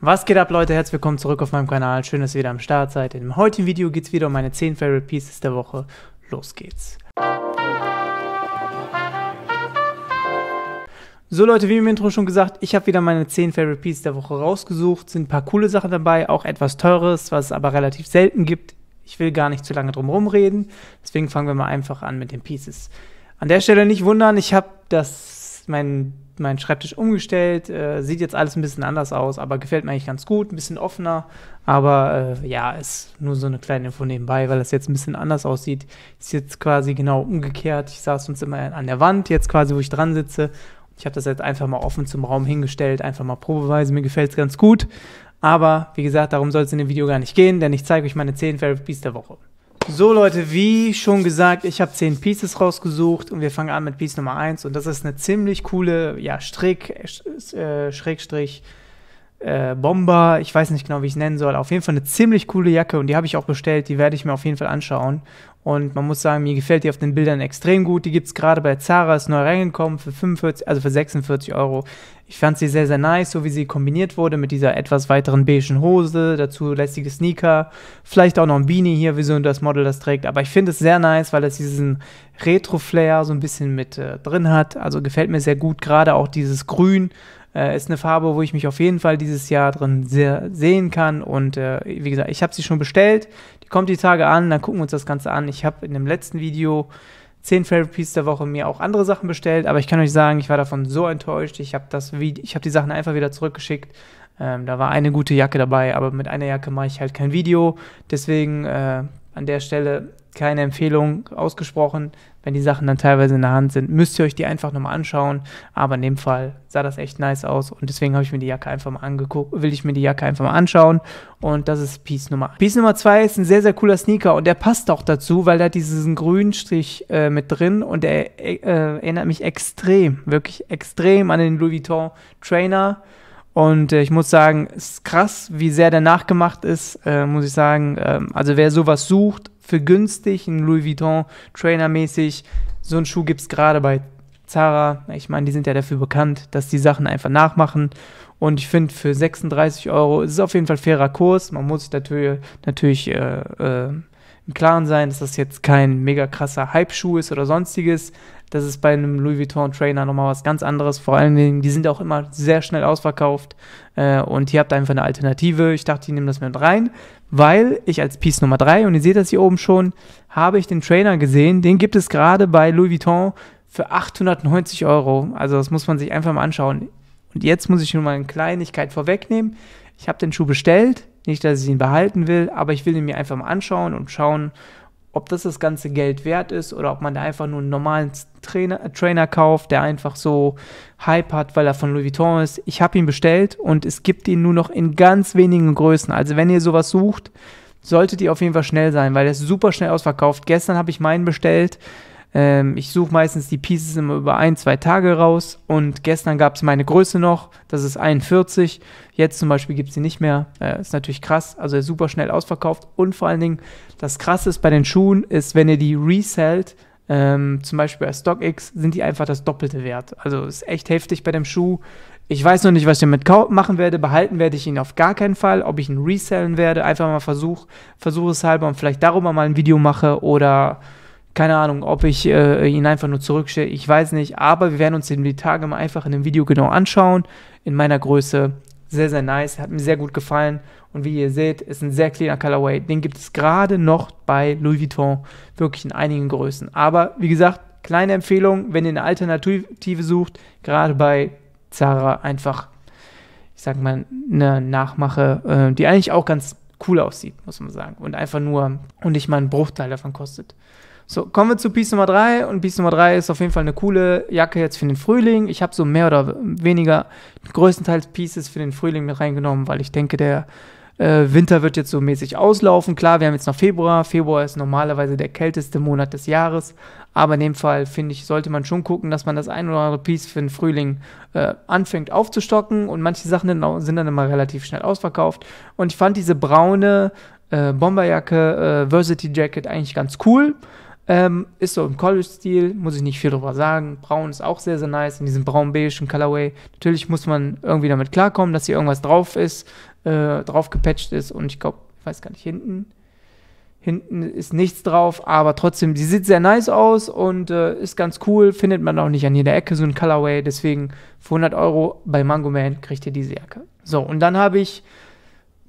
Was geht ab, Leute? Herzlich willkommen zurück auf meinem Kanal. Schön, dass ihr wieder am Start seid. In dem heutigen Video geht es wieder um meine 10 Favorite Pieces der Woche. Los geht's. So Leute, wie im Intro schon gesagt, ich habe wieder meine 10 Favorite Pieces der Woche rausgesucht. Sind ein paar coole Sachen dabei, auch etwas Teures, was es aber relativ selten gibt. Ich will gar nicht zu lange drum herum reden. deswegen fangen wir mal einfach an mit den Pieces. An der Stelle nicht wundern, ich habe das, mein meinen Schreibtisch umgestellt, äh, sieht jetzt alles ein bisschen anders aus, aber gefällt mir eigentlich ganz gut, ein bisschen offener. Aber äh, ja, ist nur so eine kleine Info nebenbei, weil das jetzt ein bisschen anders aussieht. Ist jetzt quasi genau umgekehrt. Ich saß uns immer an der Wand, jetzt quasi, wo ich dran sitze. Ich habe das jetzt einfach mal offen zum Raum hingestellt, einfach mal probeweise. Mir gefällt es ganz gut. Aber wie gesagt, darum soll es in dem Video gar nicht gehen, denn ich zeige euch meine 10 Favorite Beasts der Woche. So Leute, wie schon gesagt, ich habe 10 Pieces rausgesucht und wir fangen an mit Piece Nummer 1 und das ist eine ziemlich coole, ja, Strick, äh, Schrägstrich, äh, Bomber, ich weiß nicht genau, wie ich es nennen soll, auf jeden Fall eine ziemlich coole Jacke und die habe ich auch bestellt, die werde ich mir auf jeden Fall anschauen und man muss sagen, mir gefällt die auf den Bildern extrem gut. Die gibt es gerade bei Zara, ist neu reingekommen für 45, also für 46 Euro. Ich fand sie sehr, sehr nice, so wie sie kombiniert wurde mit dieser etwas weiteren beigen Hose, dazu lästige Sneaker, vielleicht auch noch ein Beanie hier, wie so das Model das trägt. Aber ich finde es sehr nice, weil es diesen Retro-Flair so ein bisschen mit äh, drin hat. Also gefällt mir sehr gut, gerade auch dieses Grün äh, ist eine Farbe, wo ich mich auf jeden Fall dieses Jahr drin sehr sehen kann. Und äh, wie gesagt, ich habe sie schon bestellt. Die kommt die Tage an, dann gucken wir uns das Ganze an. Ich habe in dem letzten Video 10 Favorite Pieces der Woche mir auch andere Sachen bestellt, aber ich kann euch sagen, ich war davon so enttäuscht. Ich habe hab die Sachen einfach wieder zurückgeschickt. Ähm, da war eine gute Jacke dabei, aber mit einer Jacke mache ich halt kein Video. Deswegen äh, an der Stelle keine Empfehlung ausgesprochen. Wenn die Sachen dann teilweise in der Hand sind, müsst ihr euch die einfach nochmal anschauen. Aber in dem Fall sah das echt nice aus und deswegen habe ich mir die Jacke einfach mal angeguckt, will ich mir die Jacke einfach mal anschauen. Und das ist Piece Nummer 1. Piece Nummer 2 ist ein sehr, sehr cooler Sneaker und der passt auch dazu, weil der hat diesen grünen Strich äh, mit drin und der äh, erinnert mich extrem, wirklich extrem an den Louis Vuitton Trainer. Und äh, ich muss sagen, es ist krass, wie sehr der nachgemacht ist, äh, muss ich sagen. Ähm, also wer sowas sucht, für günstig, ein Louis Vuitton, Trainer-mäßig, so einen Schuh gibt es gerade bei Zara. Ich meine, die sind ja dafür bekannt, dass die Sachen einfach nachmachen. Und ich finde, für 36 Euro ist es auf jeden Fall fairer Kurs. Man muss sich natürlich, natürlich äh, äh, im Klaren sein, dass das jetzt kein mega krasser Hype-Schuh ist oder sonstiges. Das ist bei einem Louis Vuitton Trainer nochmal was ganz anderes. Vor allen Dingen, die sind auch immer sehr schnell ausverkauft. Äh, und hier habt ihr einfach eine Alternative. Ich dachte, ich nehme das mit rein, weil ich als Piece Nummer 3, und ihr seht das hier oben schon, habe ich den Trainer gesehen. Den gibt es gerade bei Louis Vuitton für 890 Euro. Also das muss man sich einfach mal anschauen. Und jetzt muss ich nur mal eine Kleinigkeit vorwegnehmen. Ich habe den Schuh bestellt. Nicht, dass ich ihn behalten will, aber ich will ihn mir einfach mal anschauen und schauen, ob das das ganze Geld wert ist oder ob man da einfach nur einen normalen Trainer, Trainer kauft, der einfach so Hype hat, weil er von Louis Vuitton ist. Ich habe ihn bestellt und es gibt ihn nur noch in ganz wenigen Größen. Also wenn ihr sowas sucht, solltet ihr auf jeden Fall schnell sein, weil er ist super schnell ausverkauft. Gestern habe ich meinen bestellt ähm, ich suche meistens die Pieces immer über ein, zwei Tage raus und gestern gab es meine Größe noch, das ist 41. Jetzt zum Beispiel gibt es sie nicht mehr. Äh, ist natürlich krass, also er ist super schnell ausverkauft. Und vor allen Dingen, das Krasse ist bei den Schuhen, ist, wenn ihr die resellt, ähm, zum Beispiel bei StockX, sind die einfach das doppelte Wert. Also ist echt heftig bei dem Schuh. Ich weiß noch nicht, was ich damit machen werde. Behalten werde ich ihn auf gar keinen Fall. Ob ich ihn resellen werde, einfach mal versuche, versuche es halber und vielleicht darüber mal ein Video mache oder keine Ahnung, ob ich äh, ihn einfach nur zurückstelle, ich weiß nicht. Aber wir werden uns den die Tage mal einfach in dem Video genau anschauen. In meiner Größe. Sehr, sehr nice. Hat mir sehr gut gefallen. Und wie ihr seht, ist ein sehr cleaner Colorway. Den gibt es gerade noch bei Louis Vuitton. Wirklich in einigen Größen. Aber wie gesagt, kleine Empfehlung, wenn ihr eine Alternative sucht, gerade bei Zara einfach, ich sag mal, eine Nachmache, äh, die eigentlich auch ganz cool aussieht, muss man sagen. Und einfach nur, und nicht mal einen Bruchteil davon kostet. So, kommen wir zu Piece Nummer 3 und Piece Nummer 3 ist auf jeden Fall eine coole Jacke jetzt für den Frühling. Ich habe so mehr oder weniger größtenteils Pieces für den Frühling mit reingenommen, weil ich denke, der äh, Winter wird jetzt so mäßig auslaufen. Klar, wir haben jetzt noch Februar. Februar ist normalerweise der kälteste Monat des Jahres. Aber in dem Fall, finde ich, sollte man schon gucken, dass man das ein oder andere Piece für den Frühling äh, anfängt aufzustocken. Und manche Sachen sind dann immer relativ schnell ausverkauft. Und ich fand diese braune äh, Bomberjacke, äh, Versity Jacket eigentlich ganz cool. Ähm, ist so im College-Stil, muss ich nicht viel drüber sagen. Braun ist auch sehr, sehr nice in diesem braun-beigen Colorway. Natürlich muss man irgendwie damit klarkommen, dass hier irgendwas drauf ist, äh, drauf gepatcht ist und ich glaube, ich weiß gar nicht, hinten. Hinten ist nichts drauf, aber trotzdem, die sieht sehr nice aus und äh, ist ganz cool. Findet man auch nicht an jeder Ecke so ein Colorway. Deswegen für 100 Euro bei Mango Man kriegt ihr diese Jacke. So, und dann habe ich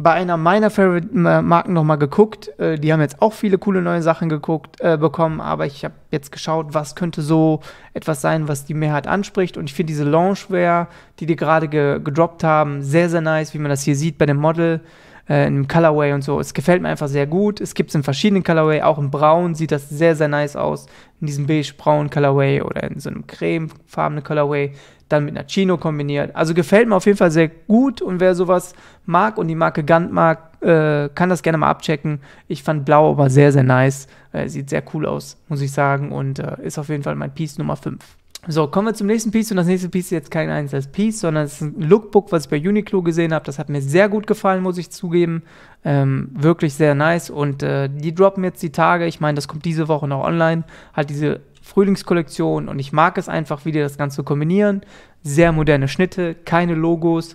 bei einer meiner Favorite-Marken äh, nochmal geguckt. Äh, die haben jetzt auch viele coole neue Sachen geguckt, äh, bekommen, aber ich habe jetzt geschaut, was könnte so etwas sein, was die Mehrheit anspricht. Und ich finde diese Loungewear, die die gerade ge gedroppt haben, sehr, sehr nice, wie man das hier sieht bei dem Model, äh, im Colorway und so. Es gefällt mir einfach sehr gut. Es gibt es in verschiedenen Colorway, auch im Braun sieht das sehr, sehr nice aus. In diesem beige-braunen Colorway oder in so einem cremefarbenen Colorway dann mit einer Chino kombiniert. Also gefällt mir auf jeden Fall sehr gut und wer sowas mag und die Marke Gant mag, äh, kann das gerne mal abchecken. Ich fand blau aber sehr, sehr nice. Äh, sieht sehr cool aus, muss ich sagen und äh, ist auf jeden Fall mein Piece Nummer 5. So, kommen wir zum nächsten Piece und das nächste Piece ist jetzt kein einzelnes Piece, sondern es ist ein Lookbook, was ich bei Uniqlo gesehen habe. Das hat mir sehr gut gefallen, muss ich zugeben. Ähm, wirklich sehr nice und äh, die droppen jetzt die Tage. Ich meine, das kommt diese Woche noch online. Halt diese Frühlingskollektion und ich mag es einfach, wie die das Ganze kombinieren. Sehr moderne Schnitte, keine Logos,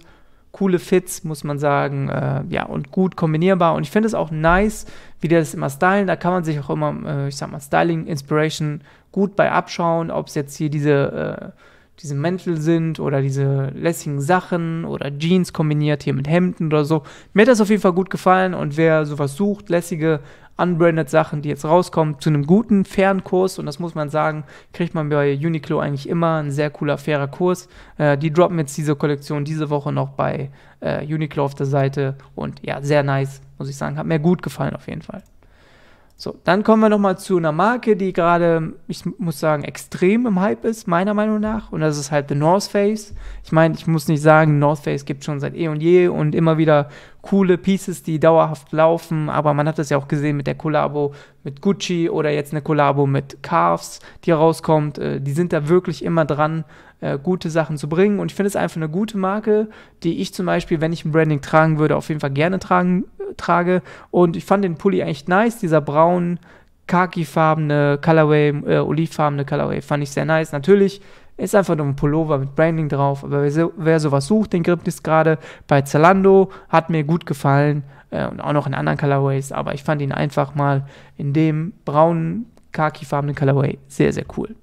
coole Fits, muss man sagen, äh, ja, und gut kombinierbar. Und ich finde es auch nice, wie die das immer stylen. Da kann man sich auch immer, äh, ich sag mal, Styling-Inspiration gut bei abschauen, ob es jetzt hier diese. Äh, diese Mäntel sind oder diese lässigen Sachen oder Jeans kombiniert hier mit Hemden oder so. Mir hat das auf jeden Fall gut gefallen und wer sowas sucht, lässige unbranded Sachen, die jetzt rauskommen, zu einem guten, fairen Kurs und das muss man sagen, kriegt man bei Uniqlo eigentlich immer ein sehr cooler, fairer Kurs. Äh, die droppen jetzt diese Kollektion diese Woche noch bei äh, Uniqlo auf der Seite und ja, sehr nice, muss ich sagen. Hat mir gut gefallen auf jeden Fall. So, dann kommen wir nochmal zu einer Marke, die gerade, ich muss sagen, extrem im Hype ist, meiner Meinung nach. Und das ist halt The North Face. Ich meine, ich muss nicht sagen, North Face gibt schon seit eh und je und immer wieder coole Pieces, die dauerhaft laufen. Aber man hat das ja auch gesehen mit der Kollabo mit Gucci oder jetzt eine Kollabo mit Carves, die rauskommt. Äh, die sind da wirklich immer dran, äh, gute Sachen zu bringen. Und ich finde es einfach eine gute Marke, die ich zum Beispiel, wenn ich ein Branding tragen würde, auf jeden Fall gerne tragen, äh, trage. Und ich fand den Pulli echt nice, dieser braun, khaki-farbene Colorway, äh, olivfarbene Colorway, fand ich sehr nice. Natürlich ist einfach nur ein Pullover mit Branding drauf. Aber wer, so, wer sowas sucht, den gibt es gerade bei Zalando. Hat mir gut gefallen. Äh, und auch noch in anderen Colorways. Aber ich fand ihn einfach mal in dem braunen, khaki-farbenen Colorway sehr, sehr cool.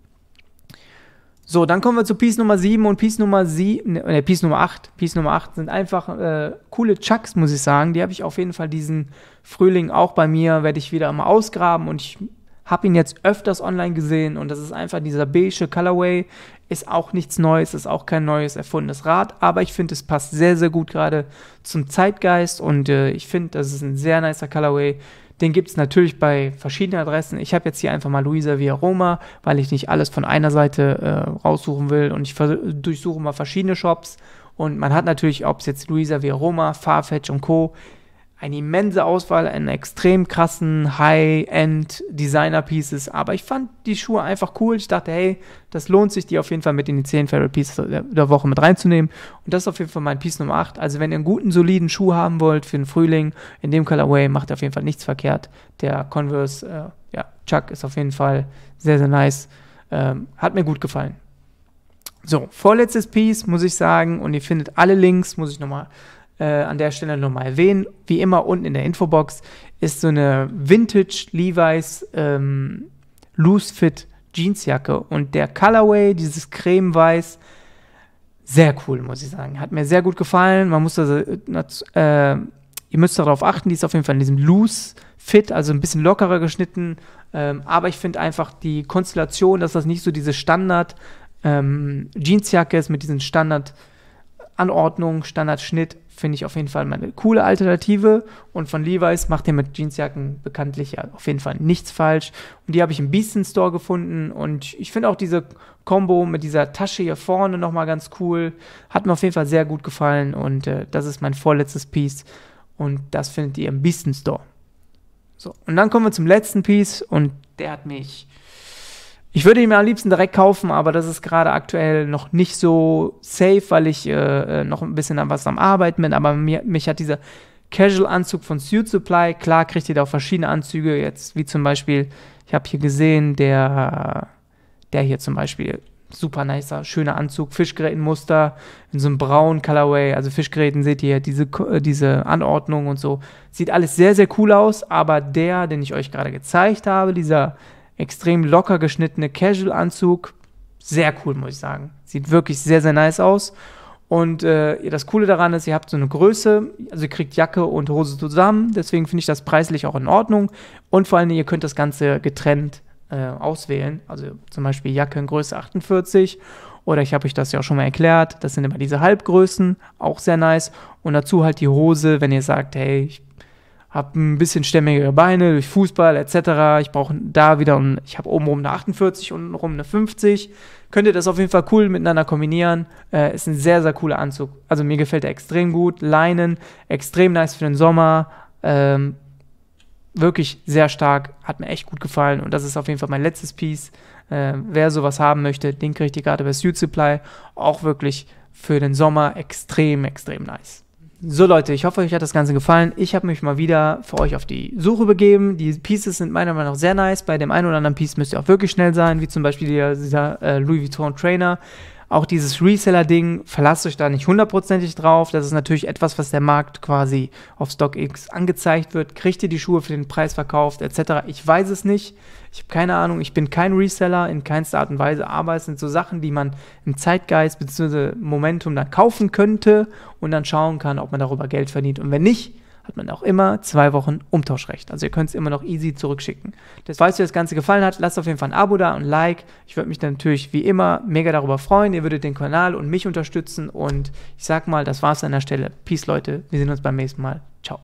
So, dann kommen wir zu Piece Nummer 7 und Piece Nummer 7, ne, ne, Piece Nummer 8. Piece Nummer 8 sind einfach äh, coole Chucks, muss ich sagen. Die habe ich auf jeden Fall diesen Frühling auch bei mir, werde ich wieder mal ausgraben und ich habe ihn jetzt öfters online gesehen und das ist einfach dieser beige Colorway, ist auch nichts Neues, ist auch kein neues erfundenes Rad, aber ich finde, es passt sehr, sehr gut gerade zum Zeitgeist und äh, ich finde, das ist ein sehr nicer Colorway. Den gibt es natürlich bei verschiedenen Adressen. Ich habe jetzt hier einfach mal Luisa via Roma, weil ich nicht alles von einer Seite äh, raussuchen will und ich durchsuche mal verschiedene Shops. Und man hat natürlich, ob es jetzt Luisa via Roma, Farfetch und Co., eine immense Auswahl an extrem krassen High-End-Designer-Pieces. Aber ich fand die Schuhe einfach cool. Ich dachte, hey, das lohnt sich, die auf jeden Fall mit in die 10 Favorite Pieces der Woche mit reinzunehmen. Und das ist auf jeden Fall mein Piece Nummer 8. Also wenn ihr einen guten, soliden Schuh haben wollt für den Frühling, in dem Colorway macht ihr auf jeden Fall nichts verkehrt. Der Converse, äh, ja, Chuck ist auf jeden Fall sehr, sehr nice. Ähm, hat mir gut gefallen. So, vorletztes Piece, muss ich sagen, und ihr findet alle Links, muss ich nochmal äh, an der Stelle nochmal erwähnen. Wie immer unten in der Infobox ist so eine Vintage Levi's ähm, Loose Fit Jeansjacke und der Colorway, dieses cremeweiß, sehr cool, muss ich sagen. Hat mir sehr gut gefallen. Man muss also, äh, ihr müsst darauf achten, die ist auf jeden Fall in diesem Loose Fit, also ein bisschen lockerer geschnitten. Ähm, aber ich finde einfach die Konstellation, dass das nicht so diese Standard ähm, Jeansjacke ist mit diesen Standard Anordnung, Standardschnitt finde ich auf jeden Fall mal eine coole Alternative. Und von Levi's macht ihr mit Jeansjacken bekanntlich ja auf jeden Fall nichts falsch. Und die habe ich im Beaston Store gefunden. Und ich finde auch diese Combo mit dieser Tasche hier vorne nochmal ganz cool. Hat mir auf jeden Fall sehr gut gefallen. Und äh, das ist mein vorletztes Piece. Und das findet ihr im Beaston Store. So, und dann kommen wir zum letzten Piece. Und der hat mich ich würde ihn mir am liebsten direkt kaufen, aber das ist gerade aktuell noch nicht so safe, weil ich äh, äh, noch ein bisschen an was am Arbeiten bin. Aber mir, mich hat dieser Casual-Anzug von Suit Supply, klar kriegt ihr da auch verschiedene Anzüge jetzt, wie zum Beispiel, ich habe hier gesehen, der, der hier zum Beispiel, super nicer, schöner Anzug, Fischgrätenmuster, in so einem braunen Colorway, also Fischgräten seht ihr, diese, äh, diese Anordnung und so. Sieht alles sehr, sehr cool aus, aber der, den ich euch gerade gezeigt habe, dieser extrem locker geschnittene Casual-Anzug. Sehr cool, muss ich sagen. Sieht wirklich sehr, sehr nice aus. Und äh, das Coole daran ist, ihr habt so eine Größe, also ihr kriegt Jacke und Hose zusammen. Deswegen finde ich das preislich auch in Ordnung. Und vor allem, ihr könnt das Ganze getrennt äh, auswählen. Also zum Beispiel Jacke in Größe 48. Oder ich habe euch das ja auch schon mal erklärt. Das sind immer diese Halbgrößen, auch sehr nice. Und dazu halt die Hose, wenn ihr sagt, hey, ich habe ein bisschen stämmigere Beine durch Fußball etc. Ich brauche da wieder, und ich habe obenrum eine 48, untenrum eine 50. Könnt ihr das auf jeden Fall cool miteinander kombinieren. Äh, ist ein sehr, sehr cooler Anzug. Also mir gefällt er extrem gut. Leinen, extrem nice für den Sommer. Ähm, wirklich sehr stark, hat mir echt gut gefallen und das ist auf jeden Fall mein letztes Piece. Äh, wer sowas haben möchte, den kriegt ihr gerade bei Suit Supply. Auch wirklich für den Sommer extrem, extrem nice. So Leute, ich hoffe, euch hat das Ganze gefallen. Ich habe mich mal wieder für euch auf die Suche begeben. Die Pieces sind meiner Meinung nach sehr nice. Bei dem einen oder anderen Piece müsst ihr auch wirklich schnell sein, wie zum Beispiel dieser, dieser äh, Louis Vuitton Trainer. Auch dieses Reseller-Ding, verlasst euch da nicht hundertprozentig drauf. Das ist natürlich etwas, was der Markt quasi auf StockX angezeigt wird. Kriegt ihr die Schuhe für den Preis verkauft, etc. Ich weiß es nicht. Ich habe keine Ahnung. Ich bin kein Reseller in keinster Art und Weise, aber es sind so Sachen, die man im Zeitgeist bzw. Momentum dann kaufen könnte und dann schauen kann, ob man darüber Geld verdient. Und wenn nicht, hat man auch immer zwei Wochen Umtauschrecht. Also ihr könnt es immer noch easy zurückschicken. Das, falls dir das Ganze gefallen hat, lasst auf jeden Fall ein Abo da und ein Like. Ich würde mich natürlich wie immer mega darüber freuen. Ihr würdet den Kanal und mich unterstützen. Und ich sag mal, das war's an der Stelle. Peace, Leute. Wir sehen uns beim nächsten Mal. Ciao.